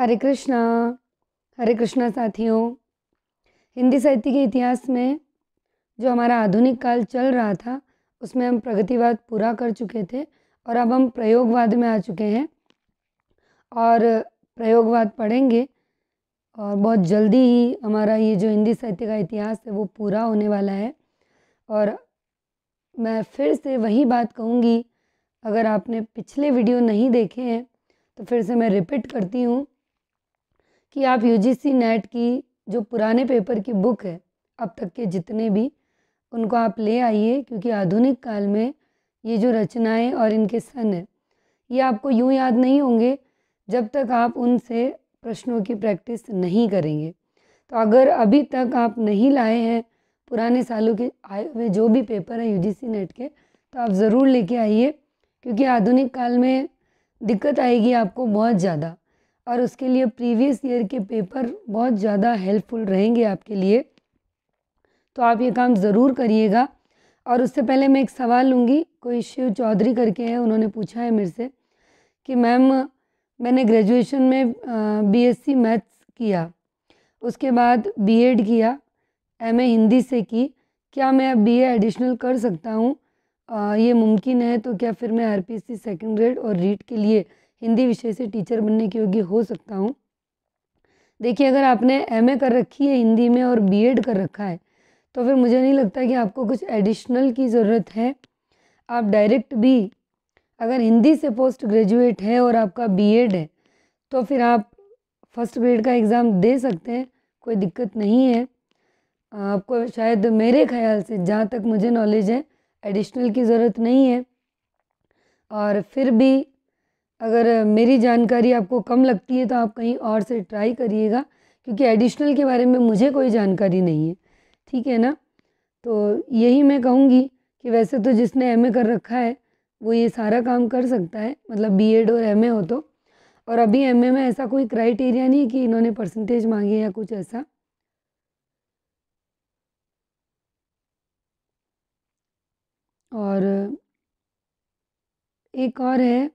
हरे कृष्णा हरे कृष्णा साथियों हिंदी साहित्य के इतिहास में जो हमारा आधुनिक काल चल रहा था उसमें हम प्रगतिवाद पूरा कर चुके थे और अब हम प्रयोगवाद में आ चुके हैं और प्रयोगवाद पढ़ेंगे और बहुत जल्दी ही हमारा ये जो हिंदी साहित्य का इतिहास है वो पूरा होने वाला है और मैं फिर से वही बात कहूँगी अगर आपने पिछले वीडियो नहीं देखे हैं तो फिर से मैं रिपीट करती हूँ कि आप यूजीसी नेट की जो पुराने पेपर की बुक है अब तक के जितने भी उनको आप ले आइए क्योंकि आधुनिक काल में ये जो रचनाएं और इनके सन है ये आपको यूँ याद नहीं होंगे जब तक आप उनसे प्रश्नों की प्रैक्टिस नहीं करेंगे तो अगर अभी तक आप नहीं लाए हैं पुराने सालों के आए हुए जो भी पेपर हैं यूजीसी नेट के तो आप ज़रूर लेके आइए क्योंकि आधुनिक काल में दिक्कत आएगी आपको बहुत ज़्यादा और उसके लिए प्रीवियस ईयर के पेपर बहुत ज़्यादा हेल्पफुल रहेंगे आपके लिए तो आप ये काम ज़रूर करिएगा और उससे पहले मैं एक सवाल लूँगी कोई शिव चौधरी करके हैं उन्होंने पूछा है मेरे से कि मैम मैंने ग्रेजुएशन में बीएससी मैथ्स किया उसके बाद बीएड किया एमए हिंदी से की क्या मैं अब बीए एडिशनल कर सकता हूँ ये मुमकिन है तो क्या फिर मैं आर पी ग्रेड और रीट के लिए हिंदी विषय से टीचर बनने के योग्य हो सकता हूँ देखिए अगर आपने एमए कर रखी है हिंदी में और बीएड कर रखा है तो फिर मुझे नहीं लगता कि आपको कुछ एडिशनल की ज़रूरत है आप डायरेक्ट भी अगर हिंदी से पोस्ट ग्रेजुएट है और आपका बीएड है तो फिर आप फर्स्ट ग्रेड का एग्ज़ाम दे सकते हैं कोई दिक्कत नहीं है आपको शायद मेरे ख्याल से जहाँ तक मुझे नॉलेज है एडिशनल की ज़रूरत नहीं है और फिर भी अगर मेरी जानकारी आपको कम लगती है तो आप कहीं और से ट्राई करिएगा क्योंकि एडिशनल के बारे में मुझे कोई जानकारी नहीं है ठीक है ना तो यही मैं कहूँगी कि वैसे तो जिसने एम कर रखा है वो ये सारा काम कर सकता है मतलब बी एड और एम हो तो और अभी एम में ऐसा कोई क्राइटेरिया नहीं है कि इन्होंने परसेंटेज मांगी है या कुछ ऐसा और एक और है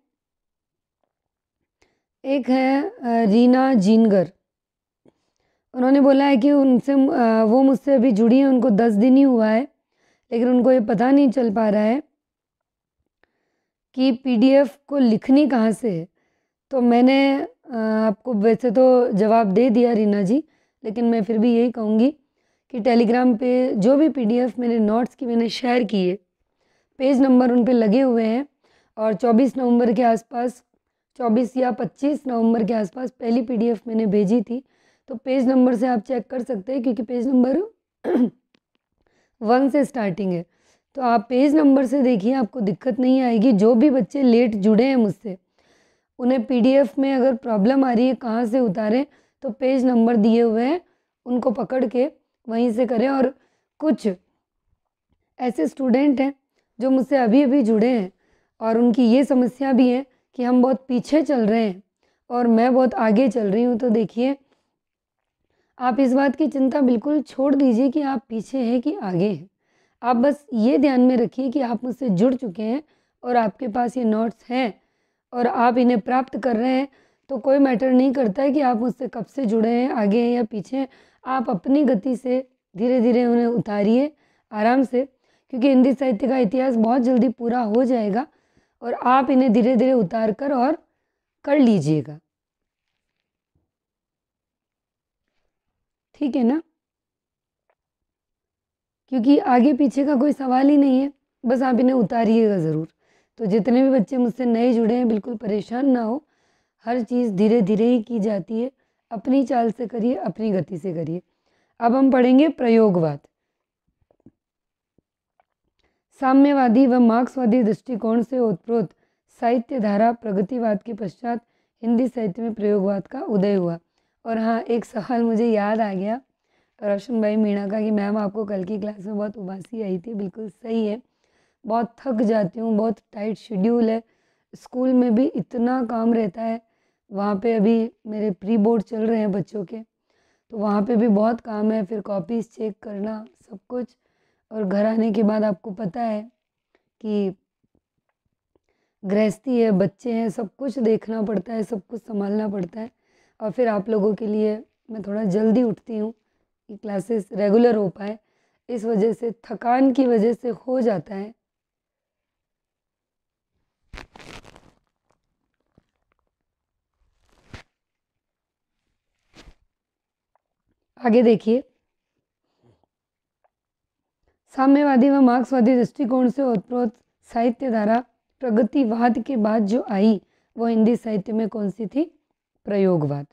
एक है रीना जीनगर उन्होंने बोला है कि उनसे वो मुझसे अभी जुड़ी हैं उनको दस दिन ही हुआ है लेकिन उनको ये पता नहीं चल पा रहा है कि पीडीएफ को लिखनी कहाँ से है तो मैंने आपको वैसे तो जवाब दे दिया रीना जी लेकिन मैं फिर भी यही कहूँगी कि टेलीग्राम पे जो भी पीडीएफ मैंने नोट्स की मैंने शेयर किए पेज नंबर उन पर लगे हुए हैं और 24 नवंबर के आसपास चौबीस या पच्चीस नवंबर के आसपास पहली पीडीएफ मैंने भेजी थी तो पेज नंबर से आप चेक कर सकते हैं क्योंकि पेज नंबर वन से स्टार्टिंग है तो आप पेज नंबर से देखिए आपको दिक्कत नहीं आएगी जो भी बच्चे लेट जुड़े हैं मुझसे उन्हें पीडीएफ में अगर प्रॉब्लम आ रही है कहाँ से उतारें तो पेज नंबर दिए हुए हैं उनको पकड़ के वहीं से करें और कुछ ऐसे स्टूडेंट हैं जो मुझसे अभी अभी जुड़े हैं और उनकी ये समस्या भी है कि हम बहुत पीछे चल रहे हैं और मैं बहुत आगे चल रही हूँ तो देखिए आप इस बात की चिंता बिल्कुल छोड़ दीजिए कि आप पीछे हैं कि आगे हैं आप बस ये ध्यान में रखिए कि आप मुझसे जुड़ चुके हैं और आपके पास ये नोट्स हैं और आप इन्हें प्राप्त कर रहे हैं तो कोई मैटर नहीं करता है कि आप मुझसे कब से जुड़े हैं आगे हैं या पीछे हैं आप अपनी गति से धीरे धीरे उन्हें उतारिए आराम से क्योंकि हिंदी साहित्य का इतिहास बहुत जल्दी पूरा हो जाएगा और आप इन्हें धीरे धीरे उतार कर और कर लीजिएगा ठीक है ना क्योंकि आगे पीछे का कोई सवाल ही नहीं है बस आप इन्हें उतारिएगा ज़रूर तो जितने भी बच्चे मुझसे नए जुड़े हैं बिल्कुल परेशान ना हो हर चीज़ धीरे धीरे ही की जाती है अपनी चाल से करिए अपनी गति से करिए अब हम पढ़ेंगे प्रयोगवाद साम्यवादी व मार्क्सवादी दृष्टिकोण से उत्प्रोत साहित्य धारा प्रगतिवाद के पश्चात हिंदी साहित्य में प्रयोगवाद का उदय हुआ और हाँ एक सवाल मुझे याद आ गया रोशन भाई मीणा का कि मैम आपको कल की क्लास में बहुत उबासी आई थी बिल्कुल सही है बहुत थक जाती हूँ बहुत टाइट शेड्यूल है स्कूल में भी इतना काम रहता है वहाँ पे अभी मेरे प्री बोर्ड चल रहे हैं बच्चों के तो वहाँ पे भी बहुत काम है फिर कॉपीज़ चेक करना सब कुछ और घर आने के बाद आपको पता है कि गृहस्थी है बच्चे हैं सब कुछ देखना पड़ता है सब कुछ संभालना पड़ता है और फिर आप लोगों के लिए मैं थोड़ा जल्दी उठती हूँ कि क्लासेस रेगुलर हो पाए इस वजह से थकान की वजह से हो जाता है आगे देखिए साम्यवादी व मार्क्सवादी दृष्टिकोण से उत्प्रोत साहित्य धारा प्रगतिवाद के बाद जो आई वो हिंदी साहित्य में कौन सी थी प्रयोगवाद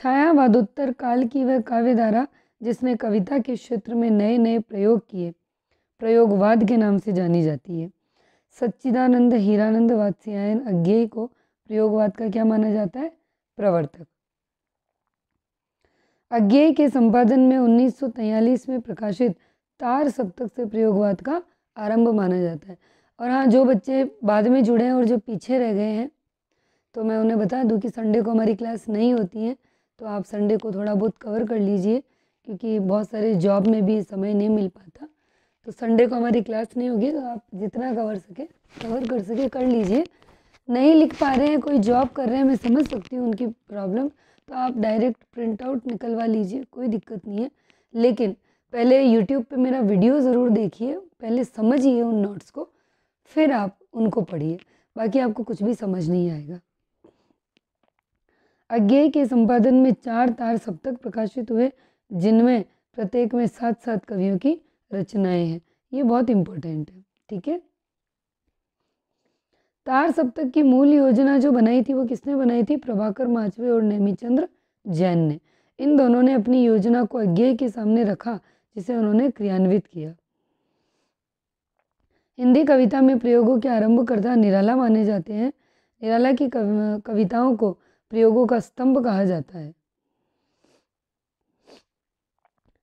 छायावादोत्तर काल की वह काव्य धारा जिसने कविता के क्षेत्र में नए नए प्रयोग किए प्रयोगवाद के नाम से जानी जाती है सच्चिदानंद हीरानंद वात्स्यायन अज्ञेय को प्रयोगवाद का क्या माना जाता है प्रवर्तक अज्ञेय के संपादन में उन्नीस में प्रकाशित विस्तार सप्तक से प्रयोगवाद का आरंभ माना जाता है और हाँ जो बच्चे बाद में जुड़े हैं और जो पीछे रह गए हैं तो मैं उन्हें बता दूँ कि संडे को हमारी क्लास नहीं होती है तो आप संडे को थोड़ा बहुत कवर कर लीजिए क्योंकि बहुत सारे जॉब में भी समय नहीं मिल पाता तो संडे को हमारी क्लास नहीं होगी तो आप जितना कवर सके कवर कर सके कर लीजिए नहीं लिख पा रहे हैं कोई जॉब कर रहे हैं मैं समझ सकती हूँ उनकी प्रॉब्लम तो आप डायरेक्ट प्रिंट आउट निकलवा लीजिए कोई दिक्कत नहीं है लेकिन पहले यूट्यूब पे मेरा वीडियो ज़रूर देखिए पहले समझिए उन नोट्स को फिर आप उनको पढ़िए बाकी आपको कुछ भी समझ नहीं आएगा अज्ञे के संपादन में चार तार सप्तक प्रकाशित हुए जिनमें प्रत्येक में सात सात कवियों की रचनाएं हैं ये बहुत इम्पोर्टेंट है ठीक है तार सप्तक की मूल योजना जो बनाई थी वो किसने बनाई थी प्रभाकर माचवे और नेमीचंद्र जैन ने इन दोनों ने अपनी योजना को अज्ञेय के सामने रखा जिसे उन्होंने क्रियान्वित किया हिंदी कविता में प्रयोगों के आरंभकर्ता करता निराला माने जाते हैं निराला की कविताओं को प्रयोगों का स्तंभ कहा जाता है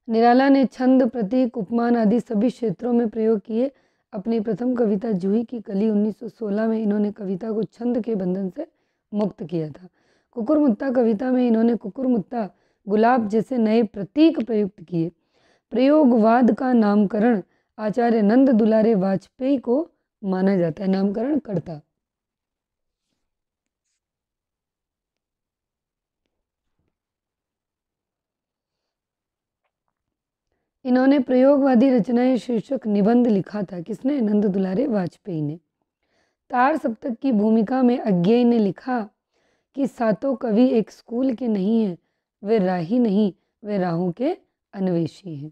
निराला ने छंद प्रतीक उपमान आदि सभी क्षेत्रों में प्रयोग किए अपनी प्रथम कविता जूही की कली 1916 में इन्होंने कविता को छंद के बंधन से मुक्त किया था कुकुरमुत्ता कविता में इन्होंने कुकुरमुत्ता गुलाब जैसे नए प्रतीक प्रयुक्त किए प्रयोगवाद का नामकरण आचार्य नंद दुलारे वाजपेयी को माना जाता है नामकरण करता इन्होंने प्रयोगवादी रचनाएं शीर्षक निबंध लिखा था किसने नंद दुलारे वाजपेयी ने तार सप्तक की भूमिका में अज्ञेय ने लिखा कि सातों कवि एक स्कूल के नहीं है वे राही नहीं वे राहों के अन्वेषी हैं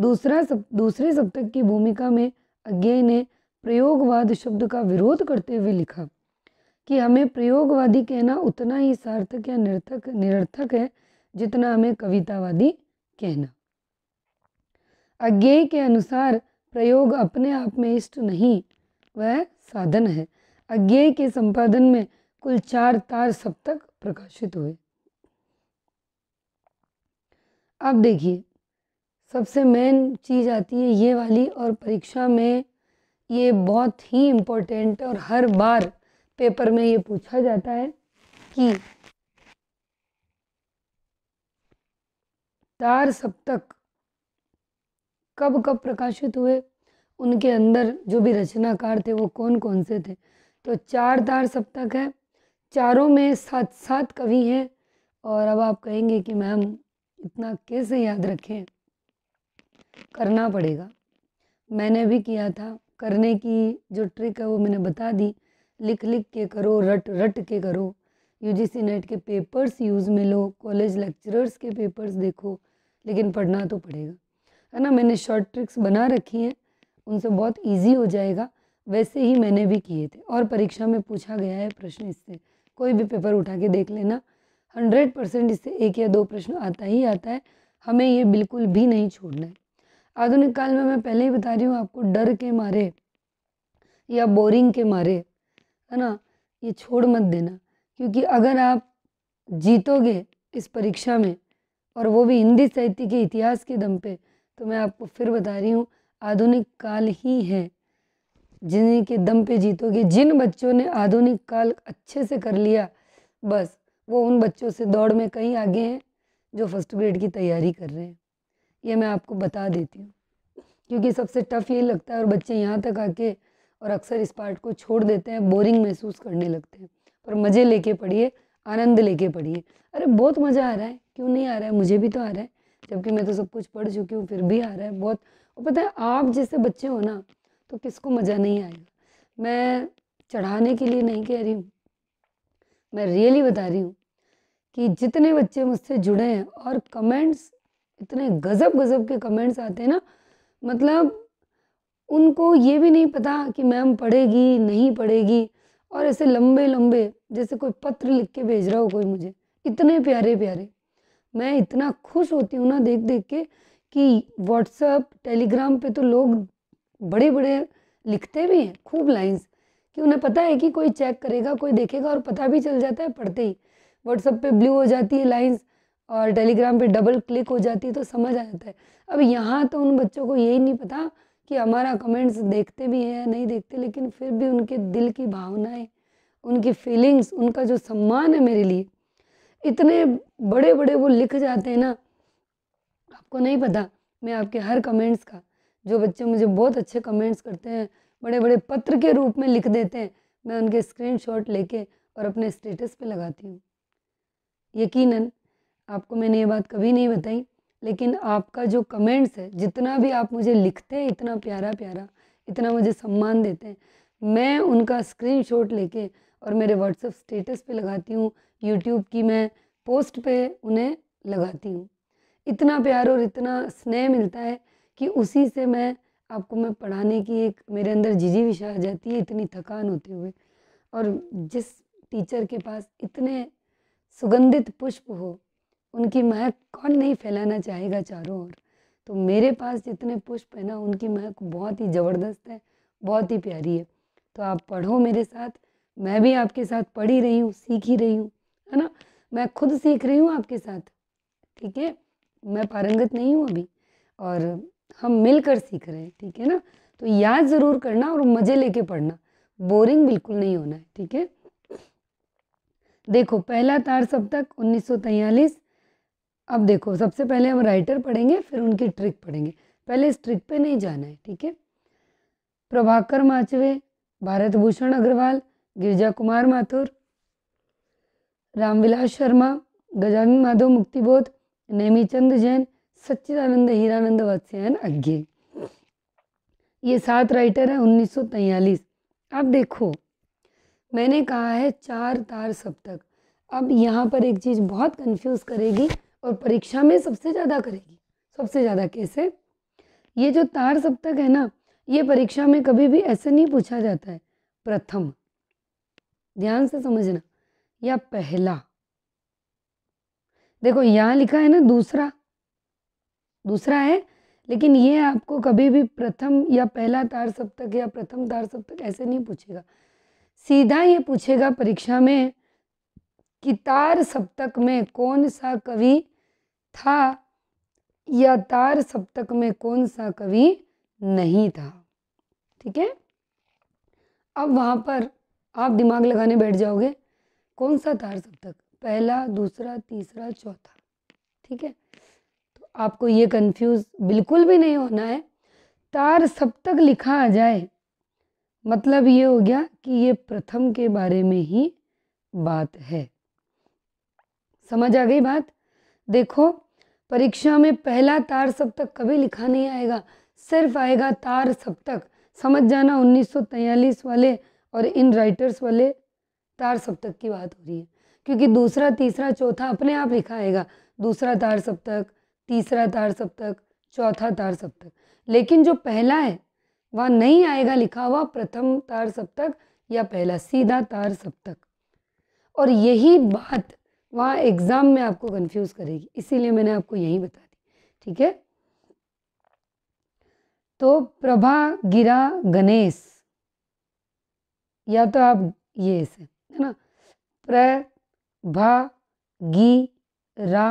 दूसरा सब दूसरे सप्तक की भूमिका में अज्ञे ने प्रयोगवाद शब्द का विरोध करते हुए लिखा कि हमें प्रयोगवादी कहना उतना ही सार्थक या निर्थक निरर्थक है जितना हमें कवितावादी कहना अज्ञेय के अनुसार प्रयोग अपने आप में इष्ट नहीं वह साधन है अज्ञेय के संपादन में कुल चार तार सप्तक प्रकाशित हुए अब देखिए सबसे मेन चीज़ आती है ये वाली और परीक्षा में ये बहुत ही इम्पोर्टेंट और हर बार पेपर में ये पूछा जाता है कि तार सप्तक कब कब प्रकाशित हुए उनके अंदर जो भी रचनाकार थे वो कौन कौन से थे तो चार तार सप्तक है चारों में सात सात कवि हैं और अब आप कहेंगे कि मैम इतना कैसे याद रखें करना पड़ेगा मैंने भी किया था करने की जो ट्रिक है वो मैंने बता दी लिख लिख के करो रट रट के करो यूजीसी नेट के पेपर्स यूज़ में लो कॉलेज लेक्चरर्स के पेपर्स देखो लेकिन पढ़ना तो पड़ेगा है ना मैंने शॉर्ट ट्रिक्स बना रखी हैं उनसे बहुत इजी हो जाएगा वैसे ही मैंने भी किए थे और परीक्षा में पूछा गया है प्रश्न इससे कोई भी पेपर उठा के देख लेना हंड्रेड परसेंट इससे एक या दो प्रश्न आता ही आता है हमें ये बिल्कुल भी नहीं छोड़ना है आधुनिक काल में मैं पहले ही बता रही हूँ आपको डर के मारे या बोरिंग के मारे है ना ये छोड़ मत देना क्योंकि अगर आप जीतोगे इस परीक्षा में और वो भी हिंदी साहित्य के इतिहास के दम पे तो मैं आपको फिर बता रही हूँ आधुनिक काल ही है जिनके के दम पे जीतोगे जिन बच्चों ने आधुनिक काल अच्छे से कर लिया बस वो उन बच्चों से दौड़ में कहीं आगे हैं जो फर्स्ट ग्रेड की तैयारी कर रहे हैं ये मैं आपको बता देती हूँ क्योंकि सबसे टफ यही लगता है और बच्चे यहाँ तक आके और अक्सर इस पार्ट को छोड़ देते हैं बोरिंग महसूस करने लगते हैं पर मज़े लेके पढ़िए आनंद लेके पढ़िए अरे बहुत मज़ा आ रहा है क्यों नहीं आ रहा है मुझे भी तो आ रहा है जबकि मैं तो सब कुछ पढ़ चुकी हूँ फिर भी आ रहा है बहुत और पता है आप जैसे बच्चे हो ना तो किसको मज़ा नहीं आएगा मैं चढ़ाने के लिए नहीं कह रही हूँ मैं रियली बता रही हूँ कि जितने बच्चे मुझसे जुड़े हैं और कमेंट्स इतने गज़ब गज़ब के कमेंट्स आते हैं ना मतलब उनको ये भी नहीं पता कि मैम पढ़ेगी नहीं पढ़ेगी और ऐसे लंबे लंबे जैसे कोई पत्र लिख के भेज रहा हो कोई मुझे इतने प्यारे प्यारे मैं इतना खुश होती हूँ ना देख देख के कि व्हाट्सअप टेलीग्राम पे तो लोग बड़े बड़े लिखते भी हैं खूब लाइंस कि उन्हें पता है कि कोई चेक करेगा कोई देखेगा और पता भी चल जाता है पढ़ते ही व्हाट्सअप पे ब्लू हो जाती है लाइंस और टेलीग्राम पे डबल क्लिक हो जाती है तो समझ आ जाता है अब यहाँ तो उन बच्चों को यही नहीं पता कि हमारा कमेंट्स देखते भी हैं नहीं देखते लेकिन फिर भी उनके दिल की भावनाएं उनकी फीलिंग्स उनका जो सम्मान है मेरे लिए इतने बड़े बड़े वो लिख जाते हैं ना आपको नहीं पता मैं आपके हर कमेंट्स का जो बच्चे मुझे बहुत अच्छे कमेंट्स करते हैं बड़े बड़े पत्र के रूप में लिख देते हैं मैं उनके स्क्रीनशॉट लेके और अपने स्टेटस पे लगाती हूँ यकीनन आपको मैंने ये बात कभी नहीं बताई लेकिन आपका जो कमेंट्स है जितना भी आप मुझे लिखते हैं इतना प्यारा प्यारा इतना मुझे सम्मान देते हैं मैं उनका स्क्रीनशॉट लेके और मेरे व्हाट्सएप स्टेटस पे लगाती हूँ यूट्यूब की मैं पोस्ट पे उन्हें लगाती हूँ इतना प्यार और इतना स्नेह मिलता है कि उसी से मैं आपको मैं पढ़ाने की एक मेरे अंदर जिजी विषा आ जाती है इतनी थकान होते हुए और जिस टीचर के पास इतने सुगंधित पुष्प हो उनकी महक कौन नहीं फैलाना चाहेगा चारों ओर तो मेरे पास जितने पुष्प है ना उनकी महक बहुत ही ज़बरदस्त है बहुत ही प्यारी है तो आप पढ़ो मेरे साथ मैं भी आपके साथ पढ़ ही रही हूँ सीख ही रही हूँ है ना मैं खुद सीख रही हूँ आपके साथ ठीक है मैं पारंगत नहीं हूँ अभी और हम मिलकर सीख रहे हैं ठीक है ना तो याद ज़रूर करना और मज़े लेके पढ़ना बोरिंग बिल्कुल नहीं होना है ठीक है देखो पहला तार सप्तक उन्नीस अब देखो सबसे पहले हम राइटर पढ़ेंगे फिर उनकी ट्रिक पढ़ेंगे पहले इस ट्रिक पे नहीं जाना है ठीक है प्रभाकर माचवे भारत भूषण अग्रवाल गिरजा कुमार माथुर रामविलास शर्मा गजानंद माधव मुक्तिबोध नेमीचंद जैन सच्चिदानंद हीरानंद वत्स्यन अज्ञे ये सात राइटर हैं उन्नीस अब देखो मैंने कहा है चार तार सप्तक अब यहाँ पर एक चीज़ बहुत कंफ्यूज करेगी और परीक्षा में सबसे ज़्यादा करेगी सबसे ज़्यादा कैसे ये जो तार सप्तक है ना ये परीक्षा में कभी भी ऐसे नहीं पूछा जाता है प्रथम ध्यान से समझना या पहला देखो यहाँ लिखा है ना दूसरा दूसरा है लेकिन ये आपको कभी भी प्रथम या पहला तार सप्तक या प्रथम तार सप्तक ऐसे नहीं पूछेगा सीधा ये पूछेगा परीक्षा में कि तार सप्तक में कौन सा कवि था या तार सप्तक में कौन सा कवि नहीं था ठीक है अब वहां पर आप दिमाग लगाने बैठ जाओगे कौन सा तार सप्तक पहला दूसरा तीसरा चौथा ठीक है तो आपको ये कंफ्यूज बिल्कुल भी नहीं होना है तार सप्तक लिखा आ जाए मतलब ये हो गया कि ये प्रथम के बारे में ही बात है समझ आ गई बात देखो परीक्षा में पहला तार सप्तक कभी लिखा नहीं आएगा सिर्फ आएगा तार सप्तक समझ जाना उन्नीस वाले और इन राइटर्स वाले तार सप्तक की बात हो रही है क्योंकि दूसरा तीसरा चौथा अपने आप लिखा आएगा दूसरा तार सप्तक तीसरा तार सप्तक चौथा तार सप्तक लेकिन जो पहला है वह नहीं आएगा लिखा हुआ प्रथम तार सप्तक या पहला सीधा तार सप्तक और यही बात वहाँ एग्ज़ाम में आपको कंफ्यूज करेगी इसीलिए मैंने आपको यही बता दी ठीक है तो प्रभा गिरा गणेश या तो आप ये ऐसे है ना प्र भा गी रा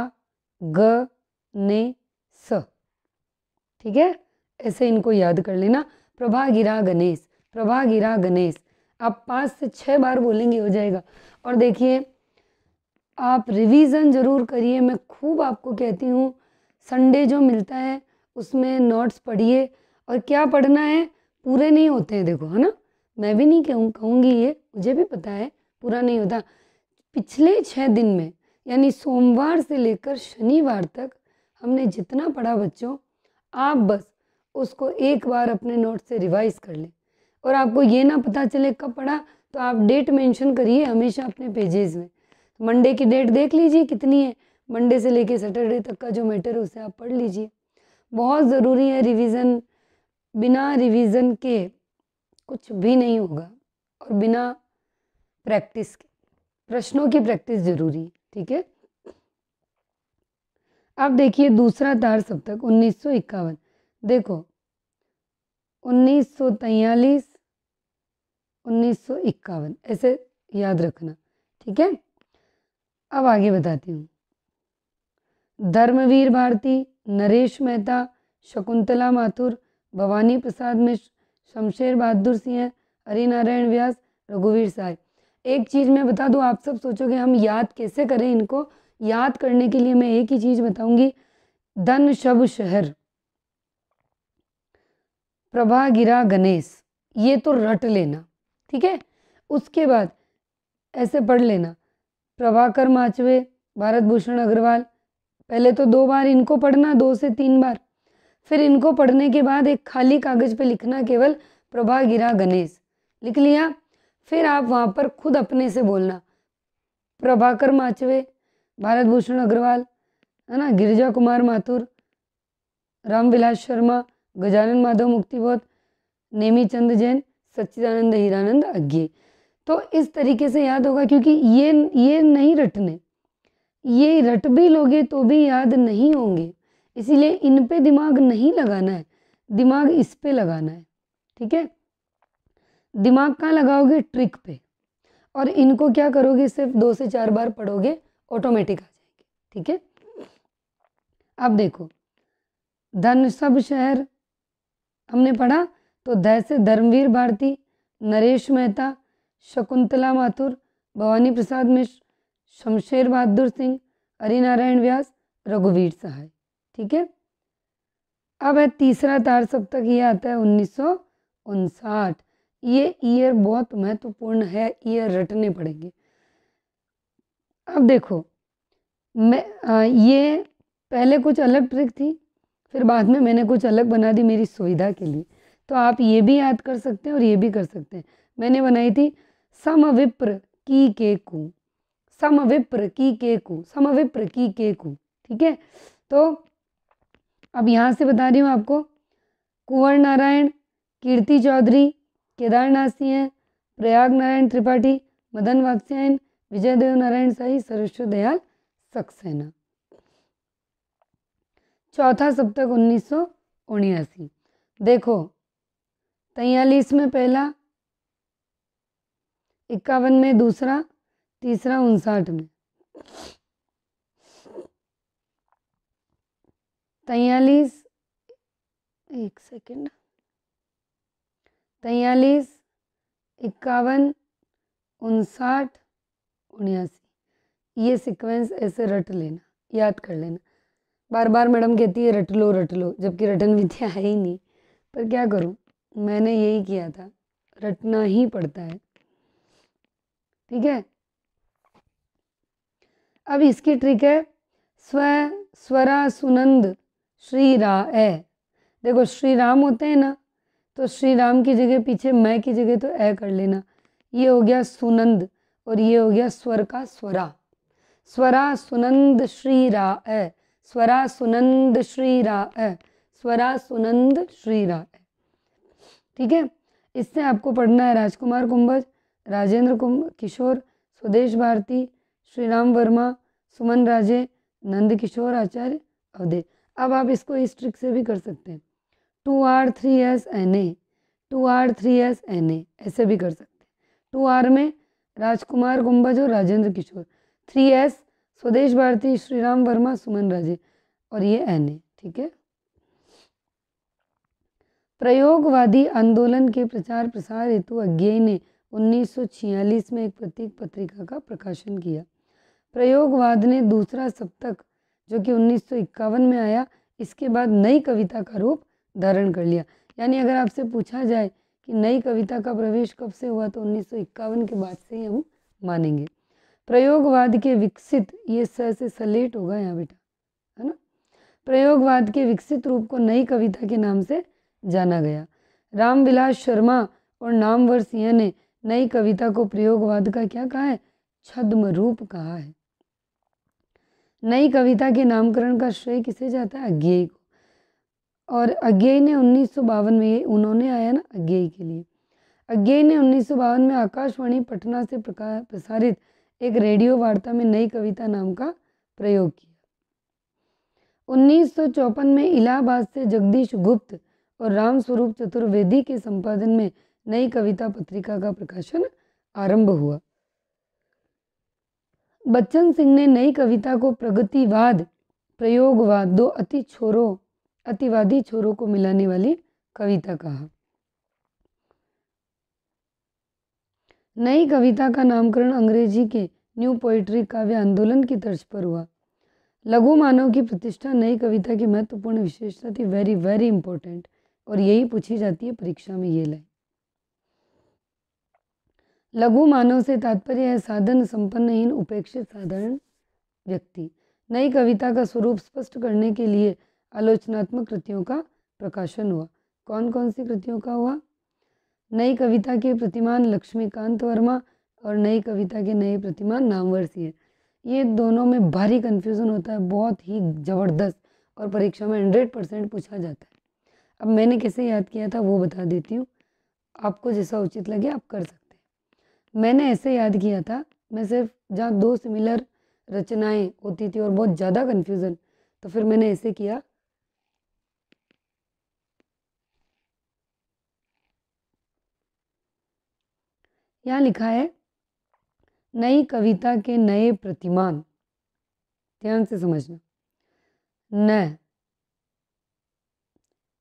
ग ने स ठीक है ऐसे इनको याद कर लेना प्रभा गिरा गणेश प्रभा गिरा गणेश आप पांच से छह बार बोलेंगे हो जाएगा और देखिए आप रिवीजन ज़रूर करिए मैं खूब आपको कहती हूँ संडे जो मिलता है उसमें नोट्स पढ़िए और क्या पढ़ना है पूरे नहीं होते हैं देखो है ना मैं भी नहीं कहूँ कहूँगी ये मुझे भी पता है पूरा नहीं होता पिछले छः दिन में यानी सोमवार से लेकर शनिवार तक हमने जितना पढ़ा बच्चों आप बस उसको एक बार अपने नोट से रिवाइज कर लें और आपको ये ना पता चले कब पढ़ा तो आप डेट मेंशन करिए हमेशा अपने पेजेस में मंडे की डेट देख लीजिए कितनी है मंडे से लेके सैटरडे तक का जो मैटर है उसे आप पढ़ लीजिए बहुत ज़रूरी है रिवीजन बिना रिवीजन के कुछ भी नहीं होगा और बिना प्रैक्टिस के प्रश्नों की प्रैक्टिस जरूरी है ठीक है अब देखिए दूसरा तार सप्तक उन्नीस देखो उन्नीस सौ उन्नीस सौ ऐसे याद रखना ठीक है अब आगे बताती हूँ धर्मवीर भारती नरेश मेहता शकुंतला माथुर भवानी प्रसाद मिश्र शमशेर बहादुर सिंह हरिनारायण व्यास रघुवीर साय एक चीज़ मैं बता दूँ आप सब सोचोगे हम याद कैसे करें इनको याद करने के लिए मैं एक ही चीज़ बताऊंगी धन शब शहर प्रभा गिरा गणेश ये तो रट लेना ठीक है उसके बाद ऐसे पढ़ लेना प्रभाकर माचवे भारत भूषण अग्रवाल पहले तो दो बार इनको पढ़ना दो से तीन बार फिर इनको पढ़ने के बाद एक खाली कागज पे लिखना केवल प्रभा गिरा गणेश लिख लिया फिर आप वहाँ पर खुद अपने से बोलना प्रभाकर माचवे भारत भूषण अग्रवाल है ना गिरिजा कुमार माथुर रामविलास शर्मा गजानन माधव मुक्तिबोध नेमी चंद जैन सच्चिदानंद हीरानंद अज्ञे तो इस तरीके से याद होगा क्योंकि ये ये नहीं रटने ये रट भी लोगे तो भी याद नहीं होंगे इसीलिए इन पे दिमाग नहीं लगाना है दिमाग इस पे लगाना है ठीक है दिमाग कहाँ लगाओगे ट्रिक पे और इनको क्या करोगे सिर्फ दो से चार बार पढ़ोगे ऑटोमेटिक आ जाएंगे ठीक है अब देखो धन सब शहर हमने पढ़ा तो धैसे धर्मवीर भारती नरेश मेहता शकुंतला माथुर भवानी प्रसाद मिश्र शमशेर बहादुर सिंह हरिनारायण व्यास रघुवीर सहाय ठीक है अब है तीसरा तार सप्तक ये आता है उन्नीस ये ईयर बहुत महत्वपूर्ण है ईयर रटने पड़ेंगे अब देखो मैं आ, ये पहले कुछ अलग ट्रिक थी फिर बाद में मैंने कुछ अलग बना दी मेरी सुविधा के लिए तो आप ये भी याद कर सकते हैं और ये भी कर सकते हैं मैंने बनाई थी समविप्र की केकु समविप्र की केकु समविप्र की केकु ठीक है तो अब यहाँ से बता रही हूँ आपको कुंवर नारायण कीर्ति चौधरी केदारनाथ सिंह प्रयाग नारायण त्रिपाठी मदन वाक्सैन विजय देव नारायण साई सर्वेश्वर दयाल सक्सेना चौथा सप्तक उन्नीस सौ उन्यासी देखो तैयलीस में पहला इक्यावन में दूसरा तीसरा उनसाठ में तैयलीस एक सेकेंड तैयलीस इक्यावन उनसाठ उन्यासी ये सीक्वेंस ऐसे रट लेना याद कर लेना बार बार मैडम कहती है रट लो रट लो जबकि रटन विद्या है ही नहीं पर क्या करूँ मैंने यही किया था रटना ही पड़ता है ठीक है अब इसकी ट्रिक है स्व स्वरा सुनंद श्री रा ए देखो श्री राम होते हैं ना तो श्री राम की जगह पीछे मैं की जगह तो ए कर लेना ये हो गया सुनंद और ये हो गया स्वर का स्वरा स्वरा सुनंद श्री रा ए स्वरा सुनंद श्री रा ए स्वरा सुनंद श्री रा ए ठीक है इससे आपको पढ़ना है राजकुमार कुंभज राजेंद्र कुमार किशोर स्वदेश भारती श्री राम वर्मा सुमन राजे नंद किशोर आचार्य अवधे अब आप इसको इस ट्रिक से भी कर सकते हैं two or three S N A two or three S N A ऐसे भी कर सकते हैं टू आर में राजकुमार गुम्बज और राजेंद्र किशोर थ्री एस स्वदेश भारती श्री राम वर्मा सुमन राजे और ये एन ए ठीक है प्रयोगवादी आंदोलन के प्रचार प्रसार हेतु अज्ञे ने उन्नीस में एक प्रतीक पत्रिका का प्रकाशन किया प्रयोगवाद ने दूसरा सप्तक जो कि 1951 में आया इसके बाद नई कविता का रूप धारण कर लिया यानी अगर आपसे पूछा जाए कि नई कविता का प्रवेश कब से हुआ तो 1951 के बाद से ही हम मानेंगे प्रयोगवाद के विकसित ये स से सलेट होगा यहाँ बेटा है ना प्रयोगवाद के विकसित रूप को नई कविता के नाम से जाना गया रामविलास शर्मा और नामवर सिंह ने नई कविता को प्रयोगवाद का क्या कहा है छद्म रूप कहा है नई कविता के नामकरण का श्रेय किसे जाता है अज्ञेय को और अज्ञेय ने उन्नीस में उन्होंने आया ना अज्ञेय के लिए अज्ञेय ने उन्नीस में आकाशवाणी पटना से प्रसारित एक रेडियो वार्ता में नई कविता नाम का प्रयोग किया उन्नीस में इलाहाबाद से जगदीश गुप्त और रामस्वरूप चतुर्वेदी के संपादन में नई कविता पत्रिका का प्रकाशन आरंभ हुआ बच्चन सिंह ने नई कविता को प्रगतिवाद प्रयोगवाद दो अति छोरों अतिवादी छोरों को मिलाने वाली कविता कहा नई कविता का नामकरण अंग्रेजी के न्यू पोइट्री काव्य आंदोलन की तर्ज पर हुआ लघु मानव की प्रतिष्ठा नई कविता की महत्वपूर्ण विशेषता थी वेरी वेरी इंपॉर्टेंट और यही पूछी जाती है परीक्षा में ये लाइन लघु मानव से तात्पर्य है साधन संपन्नहीन उपेक्षित साधारण व्यक्ति नई कविता का स्वरूप स्पष्ट करने के लिए आलोचनात्मक कृतियों का प्रकाशन हुआ कौन कौन सी कृतियों का हुआ नई कविता के प्रतिमान लक्ष्मीकांत वर्मा और नई कविता के नए प्रतिमान नामवर सिंह ये दोनों में भारी कन्फ्यूज़न होता है बहुत ही ज़बरदस्त और परीक्षा में हंड्रेड परसेंट पूछा जाता है अब मैंने कैसे याद किया था वो बता देती हूँ आपको जैसा उचित लगे आप कर सकते मैंने ऐसे याद किया था मैं सिर्फ जहाँ दो सिमिलर रचनाएं होती थी और बहुत ज़्यादा कन्फ्यूज़न तो फिर मैंने ऐसे किया यहाँ लिखा है नई कविता के नए प्रतिमान ध्यान से समझना न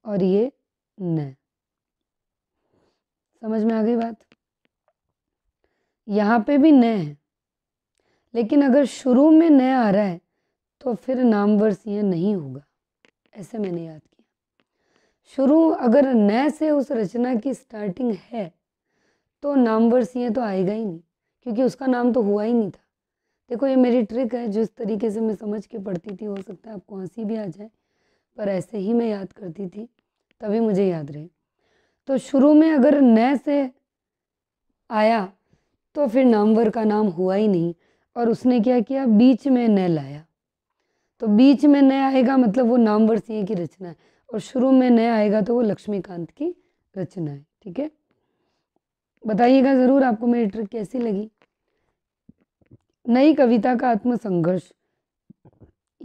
और ये न समझ में आ गई बात यहाँ पे भी न है लेकिन अगर शुरू में न आ रहा है तो फिर नामवर सिंह नहीं होगा ऐसे मैंने याद किया शुरू अगर न से उस रचना की स्टार्टिंग है तो नामवर सिंह तो आएगा ही नहीं क्योंकि उसका नाम तो हुआ ही नहीं था देखो ये मेरी ट्रिक है जिस तरीके से मैं समझ के पढ़ती थी हो सकता है आपको हंसी भी आ जाए पर ऐसे ही मैं याद करती थी तभी मुझे याद रहे तो शुरू में अगर न से आया तो फिर नामवर का नाम हुआ ही नहीं और उसने क्या किया बीच में न लाया तो बीच में न आएगा मतलब वो नामवर सिंह की रचना है और शुरू में न आएगा तो वो लक्ष्मीकांत की रचना है ठीक है बताइएगा ज़रूर आपको मेरी ट्रिक कैसी लगी नई कविता का आत्मसंघर्ष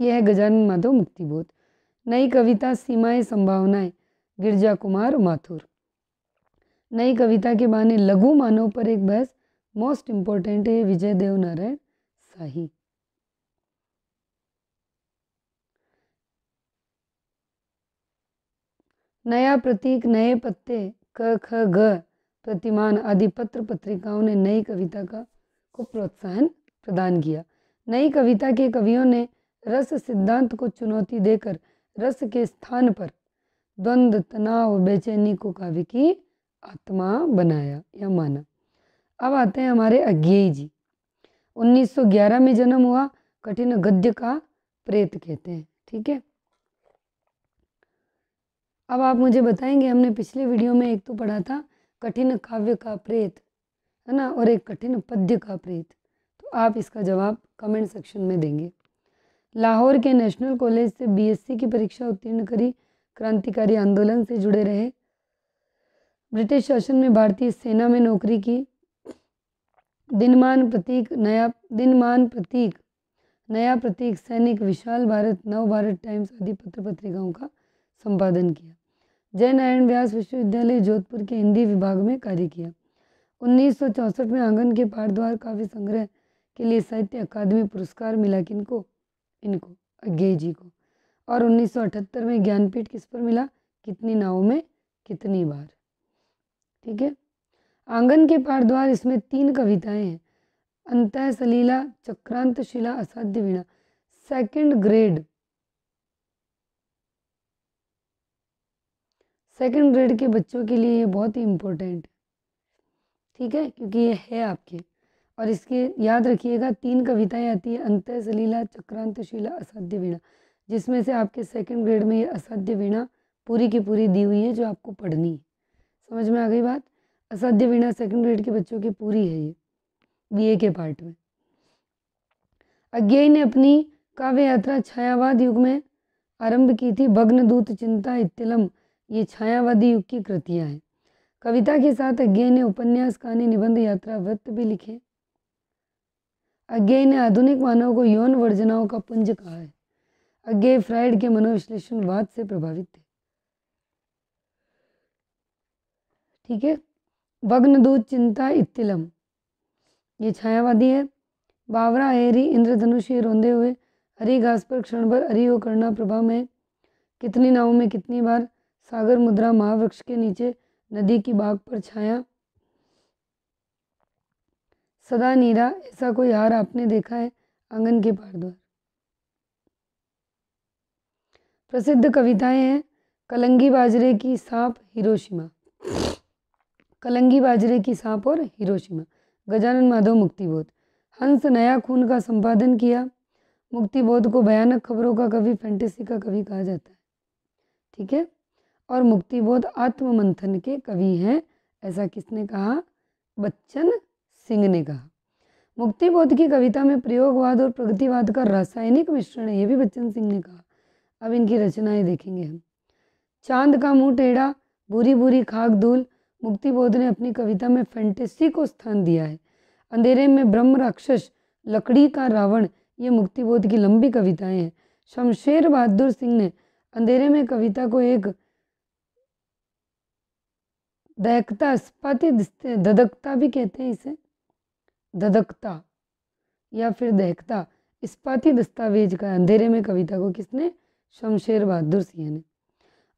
यह है गजानन माधव मुक्तिबोध नई कविता सीमाएं संभावनाएं गिरजा कुमार माथुर नई कविता के बहाने लघु मानव पर एक बहस मोस्ट इम्पोर्टेंट है विजय देव नारायण शाही नया प्रतीक नए पत्ते क ख ग प्रतिमान आदि पत्र पत्रिकाओं ने नई कविता का को प्रोत्साहन प्रदान किया नई कविता के कवियों ने रस सिद्धांत को चुनौती देकर रस के स्थान पर द्वंद्व तनाव बेचैनी को काव्य की आत्मा बनाया या माना अब आते हैं हमारे अज्ञे जी 1911 में जन्म हुआ कठिन गद्य का प्रेत कहते हैं ठीक है अब आप मुझे बताएंगे हमने पिछले वीडियो में एक तो पढ़ा था कठिन काव्य का प्रेत है ना और एक कठिन पद्य का प्रेत तो आप इसका जवाब कमेंट सेक्शन में देंगे लाहौर के नेशनल कॉलेज से बीएससी की परीक्षा उत्तीर्ण करी क्रांतिकारी आंदोलन से जुड़े रहे ब्रिटिश शासन में भारतीय सेना में नौकरी की दिनमान प्रतीक नया दिनमान प्रतीक नया प्रतीक सैनिक विशाल भारत नव भारत टाइम्स आदि पत्र पत्रिकाओं का संपादन किया जय नारायण व्यास विश्वविद्यालय जोधपुर के हिंदी विभाग में कार्य किया 1964 में आंगन के पाठद्वार काव्य संग्रह के लिए साहित्य अकादमी पुरस्कार मिला किनको इनको अज्ञे जी को और 1978 में ज्ञानपीठ किस पर मिला कितनी नाव में कितनी बार ठीक है आंगन के पारद्वार इसमें तीन कविताएं हैं अंत सलीला चक्रांत शिला असाध्य वीणा सेकंड ग्रेड सेकंड ग्रेड के बच्चों के लिए ये बहुत ही इम्पोर्टेंट है ठीक है क्योंकि ये है आपके और इसके याद रखिएगा तीन कविताएं आती है अंत सलीला चक्रांत शिला असाध्य वीणा जिसमें से आपके सेकंड ग्रेड में ये असाध्य वीणा पूरी की पूरी दी हुई है जो आपको पढ़नी है समझ में आ गई बात असाध्य वीणा सेकंड ग्रेड के बच्चों की पूरी है ये बी के पार्ट में अज्ञेय ने अपनी काव्य यात्रा छायावाद युग में आरंभ की थी भग्न दूत चिंता इत्तिलम ये छायावादी युग की कृतियाँ हैं कविता के साथ अज्ञेय ने उपन्यास कहानी निबंध यात्रा वृत्त भी लिखे अज्ञेय ने आधुनिक मानव को यौन वर्जनाओं का पुंज कहा है अज्ञेय फ्राइड के मनोविश्लेषणवाद से प्रभावित थे ठीक है दूत चिंता इतिलम ये छायावादी है बावरा हेरी इंद्रधनुष ये रोंदे हुए हरी घास पर क्षण भर हरी हो करना प्रभा में कितनी नावों में कितनी बार सागर मुद्रा महावृक्ष के नीचे नदी की बाग पर छाया सदा नीरा ऐसा कोई हार आपने देखा है आंगन के पार द्वार प्रसिद्ध कविताएं हैं कलंगी बाजरे की सांप हिरोशिमा कलंगी बाजरे की सांप और हिरोशिमा गजानन माधव मुक्तिबोध हंस नया खून का संपादन किया मुक्तिबोध को भयानक खबरों का कवि फैंटेसी का कवि कहा जाता है ठीक है और मुक्तिबोध आत्ममंथन के कवि हैं ऐसा किसने कहा बच्चन सिंह ने कहा मुक्तिबोध की कविता में प्रयोगवाद और प्रगतिवाद का रासायनिक मिश्रण है ये भी बच्चन सिंह ने कहा अब इनकी रचनाएं देखेंगे हम चांद का मुंह टेढ़ा बुरी बुरी खाक धूल मुक्ति बोध ने अपनी कविता में फैंटेसी को स्थान दिया है अंधेरे में ब्रह्म राक्षस लकड़ी का रावण ये मुक्तिबोध की लंबी कविताएं हैं शमशेर बहादुर सिंह ने अंधेरे में कविता को एक दहकता स्पाति धधकता भी कहते हैं इसे ददकता या फिर दहकता इस्पाती दस्तावेज का अंधेरे में कविता को किसने शमशेर बहादुर सिंह ने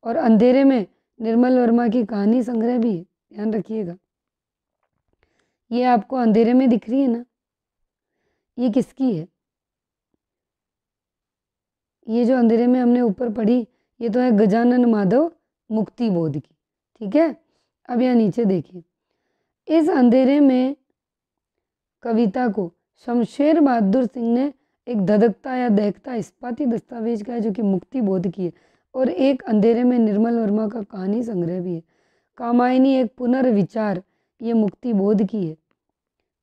और अंधेरे में निर्मल वर्मा की कहानी संग्रह भी है ध्यान रखिएगा ये आपको अंधेरे में दिख रही है ना ये किसकी है ये जो अंधेरे में हमने ऊपर पढ़ी ये तो है गजानन माधव मुक्ति बोध की ठीक है अब यहाँ नीचे देखिए इस अंधेरे में कविता को शमशेर बहादुर सिंह ने एक धधकता या दहकता इस्पाती दस्तावेज का है जो कि मुक्ति बोध की है और एक अंधेरे में निर्मल वर्मा का कहानी संग्रह भी है कामायनी एक पुनर्विचार ये मुक्ति बोध की है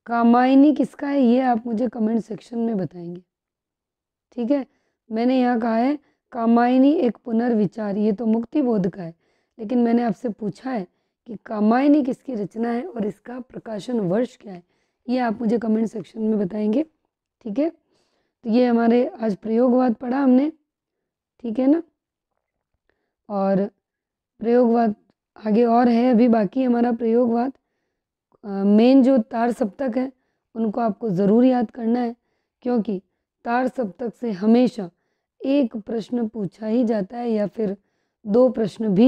कामायनी किसका है ये आप मुझे कमेंट सेक्शन में बताएंगे ठीक है मैंने यहाँ कहा है कामायनी एक पुनर्विचार ये तो मुक्ति बोध का है लेकिन मैंने आपसे पूछा है कि कामायनी किसकी रचना है और इसका प्रकाशन वर्ष क्या है ये आप मुझे कमेंट सेक्शन में बताएंगे ठीक है तो ये हमारे आज प्रयोगवाद पढ़ा हमने ठीक है ना और प्रयोगवाद आगे और है अभी बाकी हमारा प्रयोगवाद मेन जो तार सप्तक है उनको आपको ज़रूर याद करना है क्योंकि तार सप्तक से हमेशा एक प्रश्न पूछा ही जाता है या फिर दो प्रश्न भी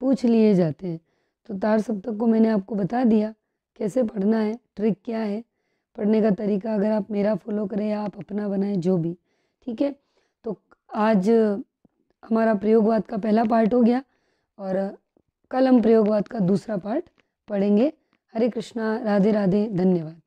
पूछ लिए जाते हैं तो तार सप्तक को मैंने आपको बता दिया कैसे पढ़ना है ट्रिक क्या है पढ़ने का तरीका अगर आप मेरा फॉलो करें या आप अपना बनाएं जो भी ठीक है तो आज हमारा प्रयोगवाद का पहला पार्ट हो गया और कल हम प्रयोगवाद का दूसरा पार्ट पढ़ेंगे हरे कृष्णा राधे राधे धन्यवाद